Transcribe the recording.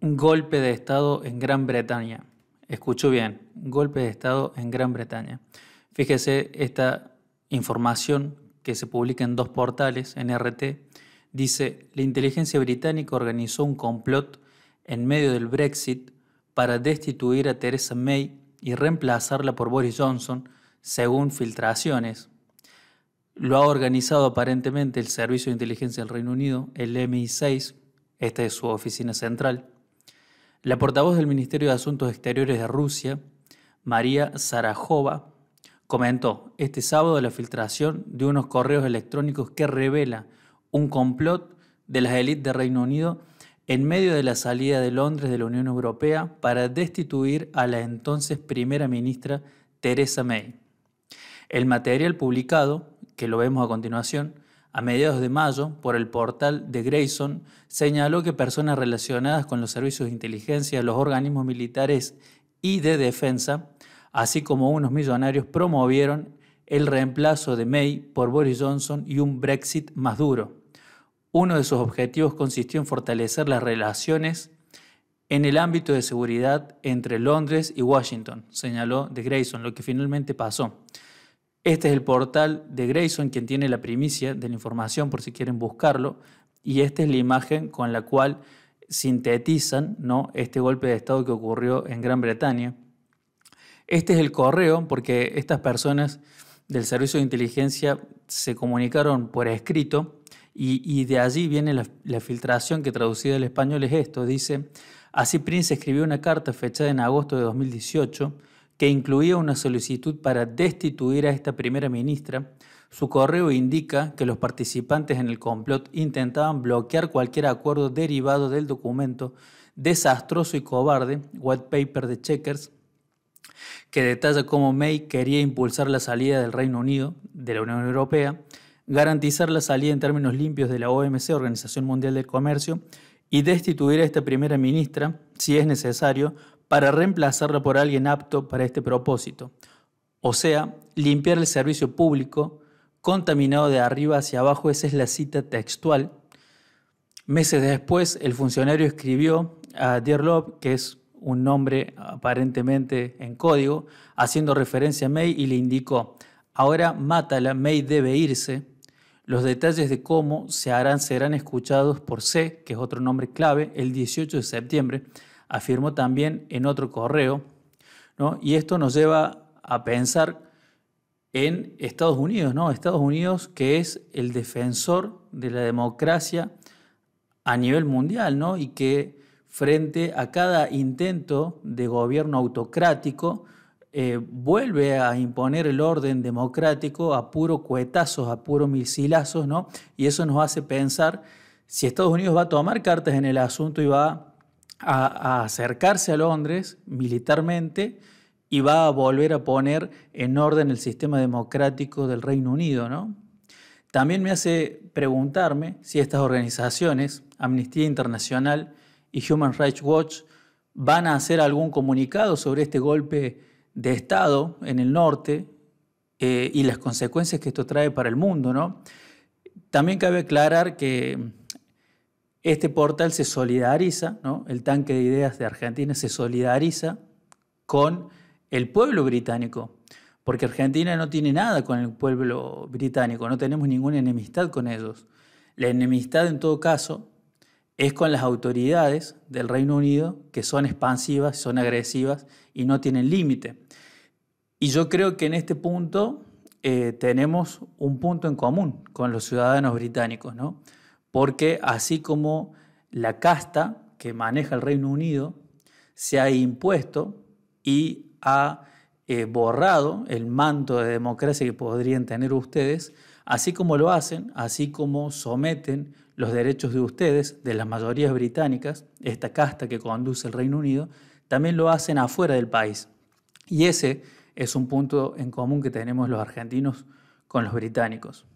golpe de Estado en Gran Bretaña. Escucho bien, golpe de Estado en Gran Bretaña. Fíjese esta información que se publica en dos portales, en RT, dice, la inteligencia británica organizó un complot en medio del Brexit para destituir a Theresa May y reemplazarla por Boris Johnson, según filtraciones. Lo ha organizado aparentemente el Servicio de Inteligencia del Reino Unido, el MI6, esta es su oficina central. La portavoz del Ministerio de Asuntos Exteriores de Rusia, María Zarajova, comentó este sábado la filtración de unos correos electrónicos que revela un complot de las élites de Reino Unido en medio de la salida de Londres de la Unión Europea para destituir a la entonces primera ministra Theresa May. El material publicado, que lo vemos a continuación, a mediados de mayo por el portal de Grayson, señaló que personas relacionadas con los servicios de inteligencia, los organismos militares y de defensa, así como unos millonarios, promovieron el reemplazo de May por Boris Johnson y un Brexit más duro. Uno de sus objetivos consistió en fortalecer las relaciones en el ámbito de seguridad entre Londres y Washington, señaló de Grayson, lo que finalmente pasó. Este es el portal de Grayson, quien tiene la primicia de la información por si quieren buscarlo, y esta es la imagen con la cual sintetizan ¿no? este golpe de Estado que ocurrió en Gran Bretaña. Este es el correo, porque estas personas del Servicio de Inteligencia se comunicaron por escrito y, de allí viene la, la filtración que traducida al español es esto. Dice, así Prince escribió una carta fechada en agosto de 2018 que incluía una solicitud para destituir a esta primera ministra, su correo indica que los participantes en el complot intentaban bloquear cualquier acuerdo derivado del documento desastroso y cobarde, White Paper de Checkers, que detalla cómo May quería impulsar la salida del Reino Unido de la Unión Europea, garantizar la salida en términos limpios de la OMC, Organización Mundial del Comercio, y destituir a esta primera ministra, si es necesario, para reemplazarla por alguien apto para este propósito, o sea, limpiar el servicio público contaminado de arriba hacia abajo, esa es la cita textual. Meses después, el funcionario escribió a Love, que es un nombre aparentemente en código, haciendo referencia a May y le indicó, ahora mátala, May debe irse. Los detalles de cómo se harán serán escuchados por C, que es otro nombre clave, el 18 de septiembre, afirmó también en otro correo, ¿no? y esto nos lleva a pensar en Estados Unidos, ¿no? Estados Unidos que es el defensor de la democracia a nivel mundial, ¿no? Y que frente a cada intento de gobierno autocrático eh, vuelve a imponer el orden democrático a puro cuetazos, a puro misilazos, ¿no? Y eso nos hace pensar si Estados Unidos va a tomar cartas en el asunto y va a a, acercarse a Londres militarmente y va a volver a poner en orden el sistema democrático del Reino Unido, ¿no? También me hace preguntarme si estas organizaciones, Amnistía Internacional y Human Rights Watch, van a hacer algún comunicado sobre este golpe de Estado en el norte eh, y las consecuencias que esto trae para el mundo. ¿no? También cabe aclarar que este portal se solidariza, el tanque de ideas de Argentina se solidariza con el pueblo británico, porque Argentina no tiene nada con el pueblo británico, no tenemos ninguna enemistad con ellos. La enemistad en todo caso es con las autoridades del Reino Unido que son expansivas, son agresivas y no tienen límite. Y yo creo que en este punto eh, tenemos un punto en común con los ciudadanos británicos, ¿no? porque así como la casta que maneja el Reino Unido se ha impuesto y ha eh, borrado el manto de democracia que podrían tener ustedes, así como lo hacen, así como someten los derechos de ustedes, de las mayorías británicas, esta casta que conduce el Reino Unido, también lo hacen afuera del país. Y ese es un punto en común que tenemos los argentinos con los británicos.